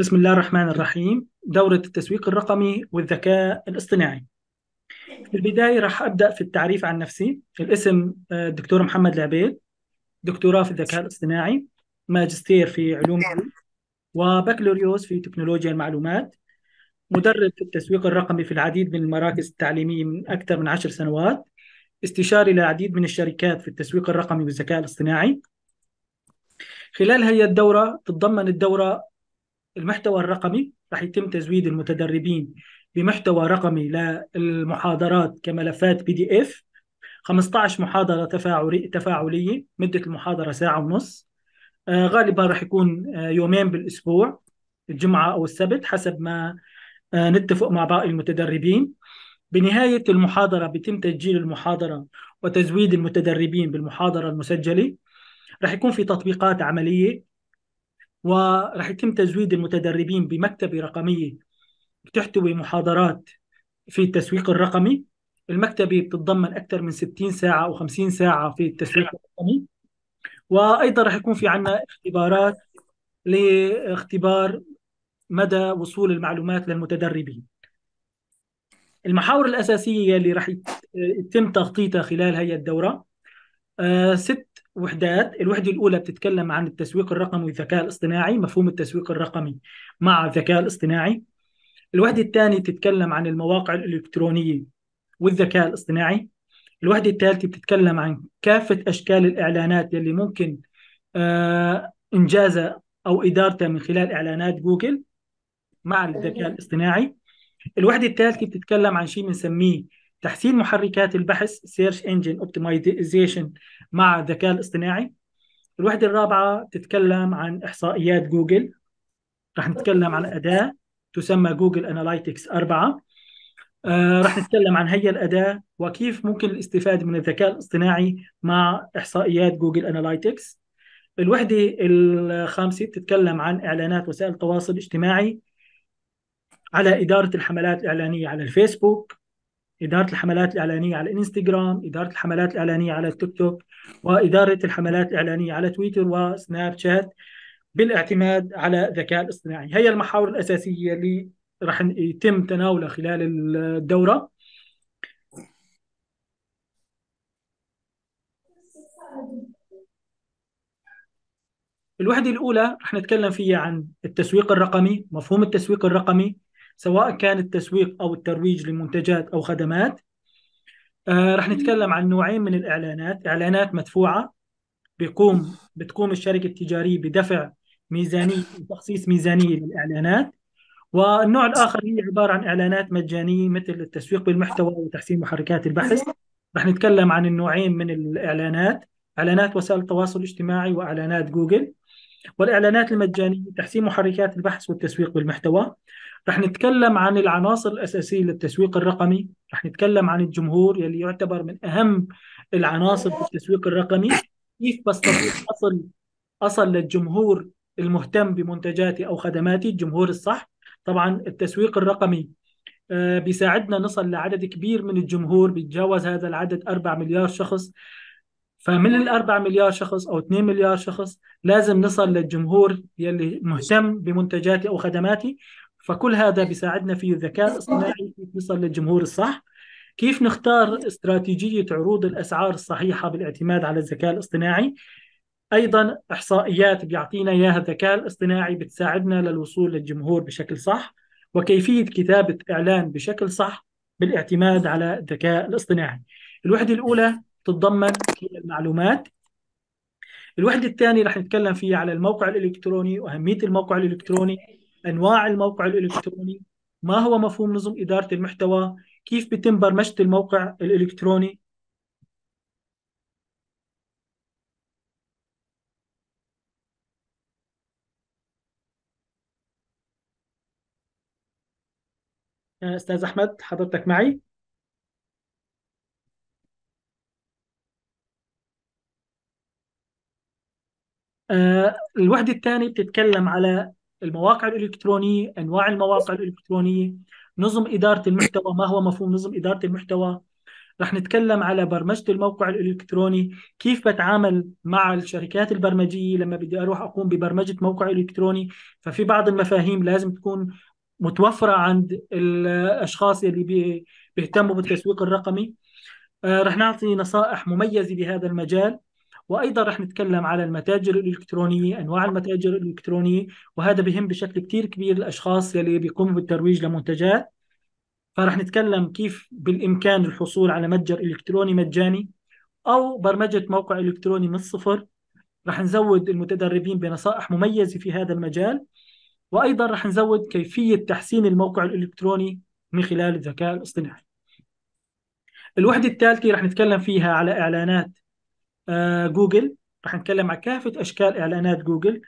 بسم الله الرحمن الرحيم دورة التسويق الرقمي والذكاء الاصطناعي في البداية راح أبدأ في التعريف عن نفسي الاسم آه، الدكتور محمد العبيد دكتوراه في الذكاء الاصطناعي ماجستير في علوم وبكالوريوس في تكنولوجيا المعلومات مدرب في التسويق الرقمي في العديد من المراكز التعليمية من أكثر من عشر سنوات استشاري للعديد من الشركات في التسويق الرقمي والذكاء الاصطناعي خلال هي الدورة تتضمن الدورة المحتوى الرقمي راح يتم تزويد المتدربين بمحتوى رقمي للمحاضرات كملفات بي دي اف 15 محاضرة تفاعلي تفاعلية مدة المحاضرة ساعة ونص آه، غالبا راح يكون آه، يومين بالأسبوع الجمعة أو السبت حسب ما آه، نتفق مع باقي المتدربين بنهاية المحاضرة بيتم تسجيل المحاضرة وتزويد المتدربين بالمحاضرة المسجلة راح يكون في تطبيقات عملية وراح يتم تزويد المتدربين بمكتبه رقميه بتحتوي محاضرات في التسويق الرقمي المكتبه بتتضمن اكثر من 60 ساعه او 50 ساعه في التسويق الرقمي وايضا راح يكون في عندنا اختبارات لاختبار مدى وصول المعلومات للمتدربين المحاور الاساسيه اللي راح يتم تغطيتها خلال هي الدوره آه، ست وحدات الوحدة الأولى بتتكلم عن التسويق الرقمي والذكاء الاصطناعي مفهوم التسويق الرقمي مع الذكاء الاصطناعي الوحدة الثانية بتتكلم عن المواقع الإلكترونية والذكاء الاصطناعي الوحدة الثالثة بتتكلم عن كافة أشكال الإعلانات يلي ممكن آه، إنجازها أو إدارتها من خلال إعلانات جوجل مع الذكاء الاصطناعي الوحدة الثالثة بتتكلم عن شيء بنسميه تحسين محركات البحث سيرش انجن اوبتمايزيشن مع الذكاء الاصطناعي الوحده الرابعه تتكلم عن احصائيات جوجل رح نتكلم عن اداه تسمى جوجل اناليتكس 4 آه رح نتكلم عن هي الاداه وكيف ممكن الاستفاده من الذكاء الاصطناعي مع احصائيات جوجل اناليتكس الوحده الخامسه بتتكلم عن اعلانات وسائل التواصل الاجتماعي على اداره الحملات الاعلانيه على الفيسبوك إدارة الحملات الإعلانية على الإنستغرام إدارة الحملات الإعلانية على التيك توك وإدارة الحملات الإعلانية على تويتر وسناب شات بالاعتماد على الذكاء الاصطناعي هي المحاور الأساسية اللي راح يتم تناولها خلال الدورة الوحدة الأولى رح نتكلم فيها عن التسويق الرقمي مفهوم التسويق الرقمي سواء كان التسويق او الترويج لمنتجات او خدمات آه رح نتكلم عن نوعين من الاعلانات اعلانات مدفوعه بيقوم بتقوم الشركه التجاريه بدفع ميزانيه تخصيص ميزانيه للاعلانات والنوع الاخر هي عباره عن اعلانات مجانيه مثل التسويق بالمحتوى وتحسين محركات البحث رح نتكلم عن النوعين من الاعلانات اعلانات وسائل التواصل الاجتماعي واعلانات جوجل والاعلانات المجانيه تحسين محركات البحث والتسويق بالمحتوى رح نتكلم عن العناصر الأساسية للتسويق الرقمي رح نتكلم عن الجمهور يلي يعتبر من أهم العناصر في التسويق الرقمي كيف بستطيع أصل أصل للجمهور المهتم بمنتجاتي أو خدماتي الجمهور الصح طبعا التسويق الرقمي آه، بيساعدنا نصل لعدد كبير من الجمهور بيتجاوز هذا العدد 4 مليار شخص فمن ال 4 مليار شخص او 2 مليار شخص لازم نصل للجمهور يلي مهتم بمنتجاتي او خدماتي فكل هذا إيه. بيساعدنا في الذكاء الاصطناعي كيف يوصل للجمهور الصح كيف نختار استراتيجية عروض الأسعار الصحيحة بالاعتماد على الذكاء الاصطناعي أيضا إحصائيات بيعطينا إياها الذكاء الاصطناعي بتساعدنا للوصول للجمهور بشكل صح وكيفية كتابة إعلان بشكل صح بالاعتماد على الذكاء الاصطناعي الوحدة الأولى تتضمن المعلومات الوحدة الثانية رح نتكلم فيها على الموقع الإلكتروني وأهمية الموقع الإلكتروني انواع الموقع الالكتروني ما هو مفهوم نظم اداره المحتوى كيف بتم برمجه الموقع الالكتروني آه، استاذ احمد حضرتك معي آه، الوحدة الثانية بتتكلم على المواقع الالكترونيه انواع المواقع الالكترونيه نظم اداره المحتوى ما هو مفهوم نظم اداره المحتوى رح نتكلم على برمجة الموقع الإلكتروني كيف بتعامل مع الشركات البرمجية لما بدي أروح أقوم ببرمجة موقع إلكتروني ففي بعض المفاهيم لازم تكون متوفرة عند الأشخاص اللي بيهتموا بالتسويق الرقمي آه، رح نعطي نصائح مميزة بهذا المجال وايضا رح نتكلم على المتاجر الالكترونيه انواع المتاجر الالكترونيه وهذا بهم بشكل كثير كبير الاشخاص يلي بيقوموا بالترويج لمنتجات فرح نتكلم كيف بالامكان الحصول على متجر الكتروني مجاني او برمجه موقع الكتروني من الصفر رح نزود المتدربين بنصائح مميزه في هذا المجال وايضا رح نزود كيفيه تحسين الموقع الالكتروني من خلال الذكاء الاصطناعي الوحده الثالثه رح نتكلم فيها على اعلانات آه، جوجل رح نتكلم على كافه اشكال اعلانات جوجل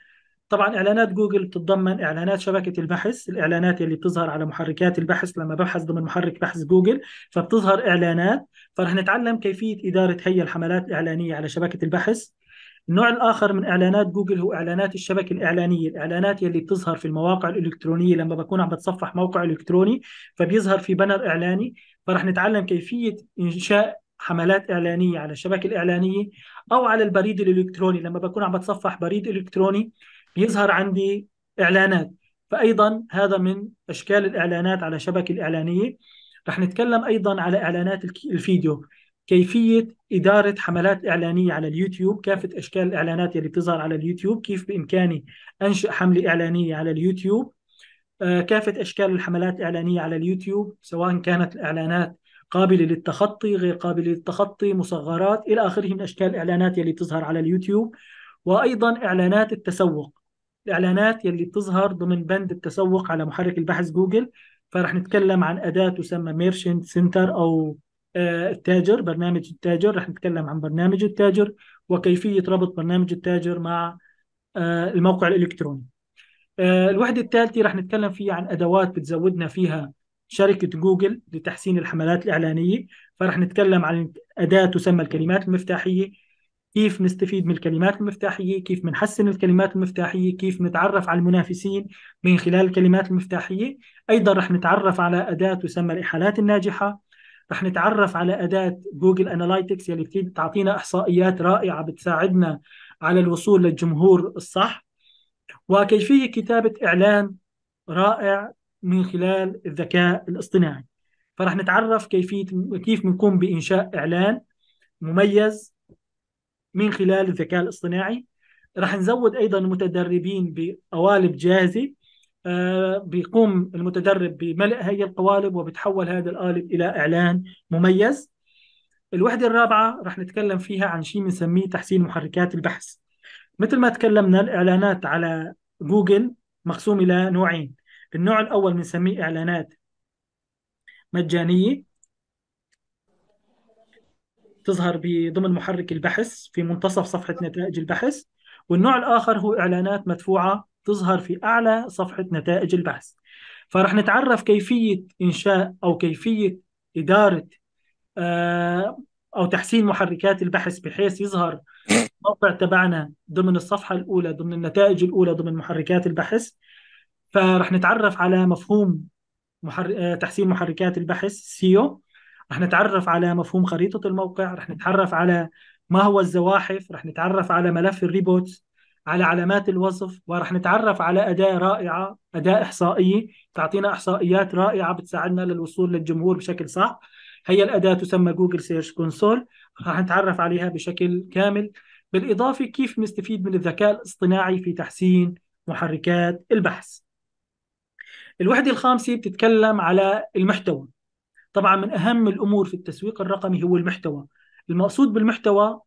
طبعا اعلانات جوجل بتتضمن اعلانات شبكه البحث الاعلانات اللي بتظهر على محركات البحث لما ببحث ضمن محرك بحث جوجل فبتظهر اعلانات فرح نتعلم كيفيه اداره هي الحملات الاعلانيه على شبكه البحث النوع الآخر من إعلانات جوجل هو إعلانات الشبكة الإعلانية الإعلانات يلي بتظهر في المواقع الإلكترونية لما بكون عم بتصفح موقع إلكتروني فبيظهر في بنر إعلاني فرح نتعلم كيفية إنشاء حملات اعلانيه على الشبكه الاعلانيه او على البريد الالكتروني لما بكون عم بتصفح بريد الكتروني بيظهر عندي اعلانات فايضا هذا من اشكال الاعلانات على الشبكه الاعلانيه رح نتكلم ايضا على اعلانات الفيديو كيفيه اداره حملات اعلانيه على اليوتيوب كافه اشكال الاعلانات اللي بتظهر على اليوتيوب كيف بامكاني انشئ حمله اعلانيه على اليوتيوب آه، كافه اشكال الحملات الاعلانيه على اليوتيوب سواء كانت الاعلانات قابلة للتخطي غير قابلة للتخطي مصغرات إلى آخره من أشكال الإعلانات يلي بتظهر على اليوتيوب وأيضا إعلانات التسوق الإعلانات يلي بتظهر ضمن بند التسوق على محرك البحث جوجل فرح نتكلم عن أداة تسمى ميرشنت سنتر أو آه، التاجر برنامج التاجر رح نتكلم عن برنامج التاجر وكيفية ربط برنامج التاجر مع آه، الموقع الإلكتروني آه، الوحدة الثالثة رح نتكلم فيها عن أدوات بتزودنا فيها شركه جوجل لتحسين الحملات الاعلانيه فرح نتكلم عن اداه تسمى الكلمات المفتاحيه كيف نستفيد من الكلمات المفتاحيه كيف بنحسن الكلمات المفتاحيه كيف نتعرف على المنافسين من خلال الكلمات المفتاحيه ايضا رح نتعرف على اداه تسمى الاحالات الناجحه رح نتعرف على اداه جوجل اناليتكس يلي بتعطينا احصائيات رائعه بتساعدنا على الوصول للجمهور الصح وكيفيه كتابه اعلان رائع من خلال الذكاء الاصطناعي فرح نتعرف كيفية كيف بنقوم بإنشاء إعلان مميز من خلال الذكاء الاصطناعي رح نزود أيضا المتدربين بقوالب جاهزة آه، بيقوم المتدرب بملء هي القوالب وبتحول هذا القالب إلى إعلان مميز الوحدة الرابعة رح نتكلم فيها عن شيء بنسميه تحسين محركات البحث مثل ما تكلمنا الإعلانات على جوجل مقسوم إلى نوعين النوع الأول بنسميه إعلانات مجانية تظهر ضمن محرك البحث في منتصف صفحة نتائج البحث والنوع الآخر هو إعلانات مدفوعة تظهر في أعلى صفحة نتائج البحث فرح نتعرف كيفية إنشاء أو كيفية إدارة آه، أو تحسين محركات البحث بحيث يظهر الموقع تبعنا ضمن الصفحة الأولى ضمن النتائج الأولى ضمن محركات البحث فرح نتعرف على مفهوم محر... آه، تحسين محركات البحث سيو رح نتعرف على مفهوم خريطة الموقع رح نتعرف على ما هو الزواحف رح نتعرف على ملف الريبوت على علامات الوصف ورح نتعرف على أداة رائعة أداة إحصائية تعطينا إحصائيات رائعة بتساعدنا للوصول للجمهور بشكل صح هي الأداة تسمى جوجل سيرش كونسول رح نتعرف عليها بشكل كامل بالإضافة كيف نستفيد من الذكاء الاصطناعي في تحسين محركات البحث الوحدة الخامسة بتتكلم على المحتوى طبعا من أهم الأمور في التسويق الرقمي هو المحتوى المقصود بالمحتوى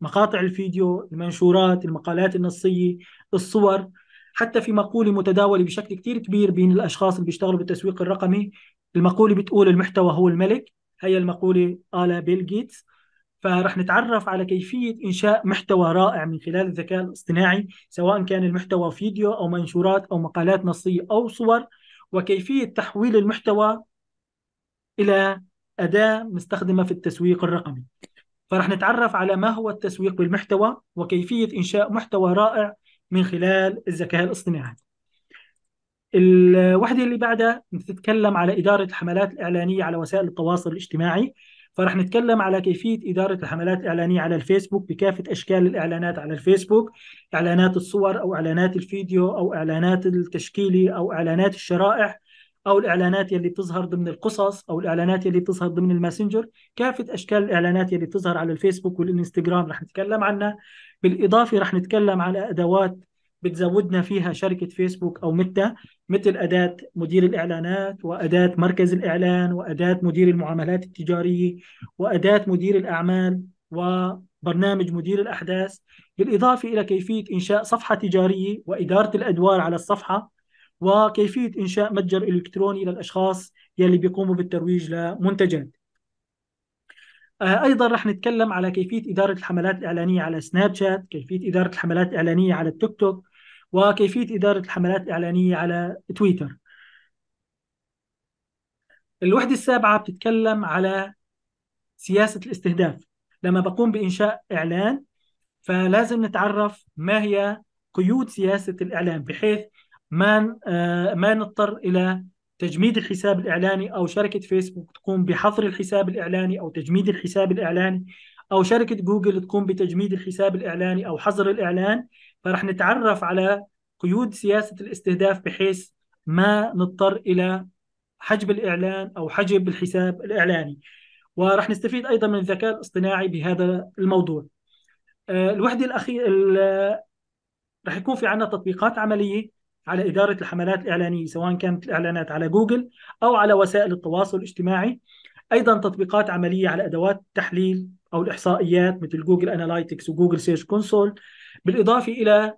مقاطع الفيديو المنشورات المقالات النصية الصور حتى في مقولة متداولة بشكل كتير كبير بين الأشخاص اللي بيشتغلوا بالتسويق الرقمي المقولة بتقول المحتوى هو الملك هي المقولة قالها بيل جيتس فرح نتعرف على كيفية إنشاء محتوى رائع من خلال الذكاء الاصطناعي سواء كان المحتوى فيديو أو منشورات أو مقالات نصية أو صور وكيفية تحويل المحتوى إلى أداة مستخدمة في التسويق الرقمي فرح نتعرف على ما هو التسويق بالمحتوى وكيفية إنشاء محتوى رائع من خلال الذكاء الاصطناعي الوحدة اللي بعدها بتتكلم على إدارة الحملات الإعلانية على وسائل التواصل الاجتماعي فرح نتكلم على كيفية إدارة الحملات الإعلانية على الفيسبوك بكافة أشكال الإعلانات على الفيسبوك إعلانات الصور أو إعلانات الفيديو أو إعلانات التشكيلي أو إعلانات الشرائح أو الإعلانات يلي بتظهر ضمن القصص أو الإعلانات يلي بتظهر ضمن الماسنجر كافة أشكال الإعلانات يلي بتظهر على الفيسبوك والإنستغرام رح نتكلم عنها بالإضافة رح نتكلم على أدوات بتزودنا فيها شركه فيسبوك او متى مثل اداه مدير الاعلانات واداه مركز الاعلان واداه مدير المعاملات التجاريه واداه مدير الاعمال وبرنامج مدير الاحداث بالاضافه الى كيفيه انشاء صفحه تجاريه واداره الادوار على الصفحه وكيفيه انشاء متجر الكتروني للاشخاص يلي بيقوموا بالترويج لمنتجات آه، ايضا رح نتكلم على كيفيه اداره الحملات الاعلانيه على سناب شات، كيفيه اداره الحملات الاعلانيه على التيك توك، وكيفية إدارة الحملات الإعلانية على تويتر الوحدة السابعة بتتكلم على سياسة الاستهداف لما بقوم بإنشاء إعلان فلازم نتعرف ما هي قيود سياسة الإعلان بحيث ما آه، ما نضطر إلى تجميد الحساب الإعلاني أو شركة فيسبوك تقوم بحظر الحساب الإعلاني أو تجميد الحساب الإعلاني او شركه جوجل تقوم بتجميد الحساب الاعلاني او حظر الاعلان فرح نتعرف على قيود سياسه الاستهداف بحيث ما نضطر الى حجب الاعلان او حجب الحساب الاعلاني ورح نستفيد ايضا من الذكاء الاصطناعي بهذا الموضوع آه، الوحده الاخيره رح يكون في عندنا تطبيقات عمليه على اداره الحملات الاعلانيه سواء كانت الاعلانات على جوجل او على وسائل التواصل الاجتماعي ايضا تطبيقات عمليه على ادوات تحليل او الاحصائيات مثل جوجل اناليتكس وجوجل سيرش كونسول بالاضافه الى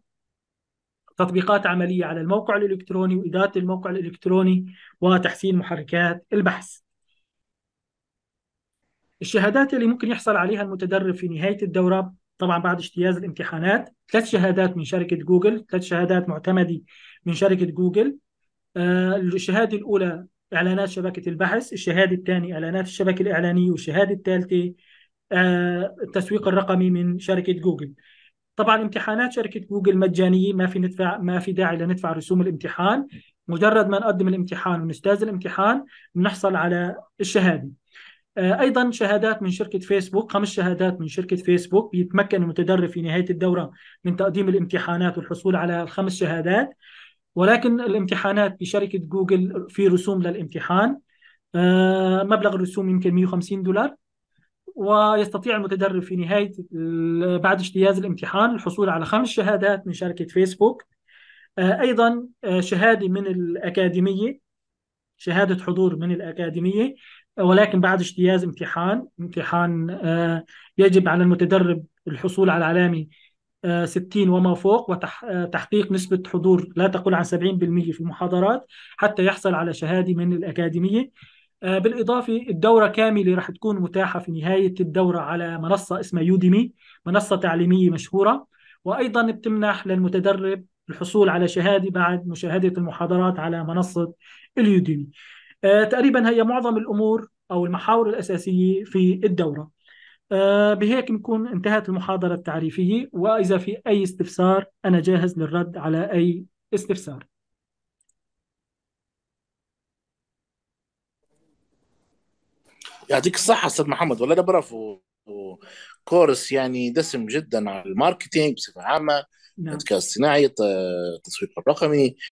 تطبيقات عمليه على الموقع الالكتروني واداره الموقع الالكتروني وتحسين محركات البحث. الشهادات اللي ممكن يحصل عليها المتدرب في نهايه الدوره طبعا بعد اجتياز الامتحانات ثلاث شهادات من شركه جوجل، ثلاث شهادات معتمده من شركه جوجل. آه، الشهاده الاولى اعلانات شبكه البحث، الشهاده الثانيه اعلانات الشبكه الاعلانيه، والشهاده الثالثه آه، التسويق الرقمي من شركه جوجل طبعا امتحانات شركه جوجل مجانيه ما في ندفع ما في داعي لندفع رسوم الامتحان مجرد ما نقدم الامتحان ونجتاز الامتحان بنحصل على الشهاده آه، ايضا شهادات من شركه فيسبوك خمس شهادات من شركه فيسبوك بيتمكن المتدرب في نهايه الدوره من تقديم الامتحانات والحصول على الخمس شهادات ولكن الامتحانات بشركه جوجل في رسوم للامتحان آه، مبلغ الرسوم يمكن 150 دولار ويستطيع المتدرب في نهاية بعد اجتياز الامتحان الحصول على خمس شهادات من شركة فيسبوك آه، أيضا آه، شهادة من الأكاديمية شهادة حضور من الأكاديمية آه، ولكن بعد اجتياز امتحان امتحان يجب على المتدرب الحصول على علامة 60 وما فوق وتحقيق نسبة حضور لا تقل عن 70% في المحاضرات حتى يحصل على شهادة من الأكاديمية آه، بالإضافة الدورة كاملة رح تكون متاحة في نهاية الدورة على منصة اسمها يوديمي منصة تعليمية مشهورة وأيضا بتمنح للمتدرب الحصول على شهادة بعد مشاهدة المحاضرات على منصة اليوديمي آه، تقريبا هي معظم الأمور أو المحاور الأساسية في الدورة آه، بهيك نكون انتهت المحاضرة التعريفية وإذا في أي استفسار أنا جاهز للرد على أي استفسار يعطيك الصحه استاذ محمد والله ده برافو كورس يعني دسم جدا على الماركتينج بصفه عامه الذكاء نعم. الصناعي التسويق الرقمي